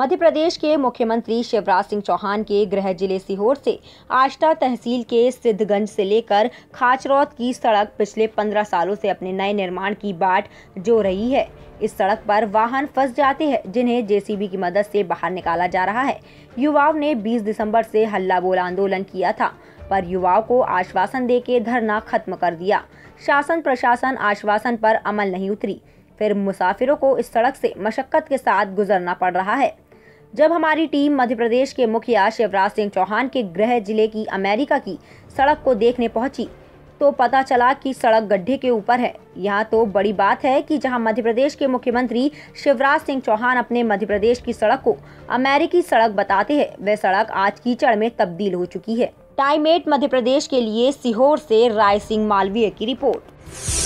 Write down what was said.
मध्य प्रदेश के मुख्यमंत्री शिवराज सिंह चौहान के गृह जिले सीहोर से आष्टा तहसील के सिद्धगंज से लेकर खाचरौत की सड़क पिछले पंद्रह सालों से अपने नए निर्माण की बाट जो रही है इस सड़क पर वाहन फंस जाते हैं जिन्हें जेसीबी की मदद से बाहर निकाला जा रहा है युवाओं ने 20 दिसंबर से हल्ला बोल आंदोलन किया था पर युवाओं को आश्वासन दे धरना खत्म कर दिया शासन प्रशासन आश्वासन पर अमल नहीं उतरी फिर मुसाफिरों को इस सड़क से मशक्क़त के साथ गुजरना पड़ रहा है जब हमारी टीम मध्य प्रदेश के मुखिया शिवराज सिंह चौहान के गृह जिले की अमेरिका की सड़क को देखने पहुंची तो पता चला कि सड़क गड्ढे के ऊपर है यहाँ तो बड़ी बात है कि जहाँ मध्य प्रदेश के मुख्यमंत्री शिवराज सिंह चौहान अपने मध्य प्रदेश की सड़क को अमेरिकी सड़क बताते हैं वह सड़क आज कीचड़ में तब्दील हो चुकी है टाइमेट मध्य प्रदेश के लिए सीहोर से राय सिंह मालवीय की रिपोर्ट